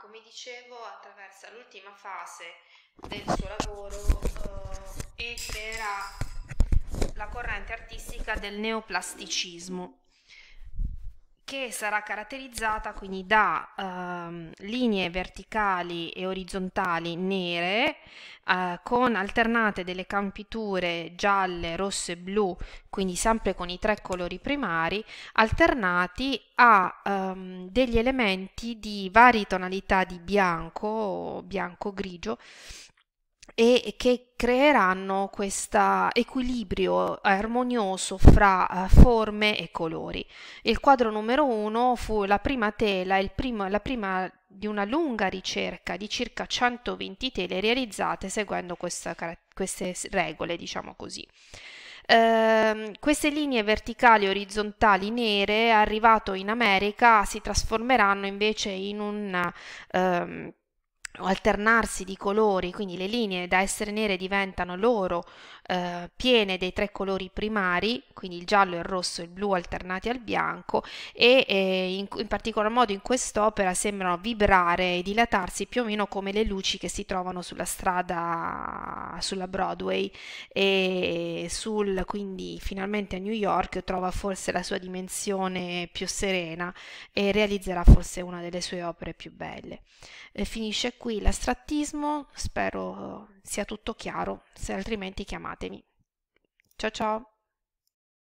come dicevo, attraversa l'ultima fase del suo lavoro eh, e creerà la corrente artistica del neoplasticismo che sarà caratterizzata quindi da ehm, linee verticali e orizzontali nere eh, con alternate delle campiture gialle, rosse e blu, quindi sempre con i tre colori primari, alternati a ehm, degli elementi di varie tonalità di bianco, bianco-grigio e che creeranno questo equilibrio eh, armonioso fra eh, forme e colori. Il quadro numero uno fu la prima tela, primo, la prima di una lunga ricerca di circa 120 tele realizzate seguendo questa, queste regole, diciamo così. Uh, queste linee verticali e orizzontali nere, arrivato in America, si trasformeranno invece in un um, ehm, alternarsi di colori, quindi le linee da essere nere diventano loro eh, piene dei tre colori primari, quindi il giallo, il rosso e il blu alternati al bianco e eh, in, in, particolar modo in quest'opera sembrano vibrare e dilatarsi più o meno come le luci che si trovano sulla strada, sulla Broadway e sul, quindi finalmente a New York trova forse la sua dimensione più serena e realizzerà forse una delle sue opere più belle. E finisce qui qui l'astrattismo, spero sia tutto chiaro, se altrimenti chiamatemi. Ciao ciao!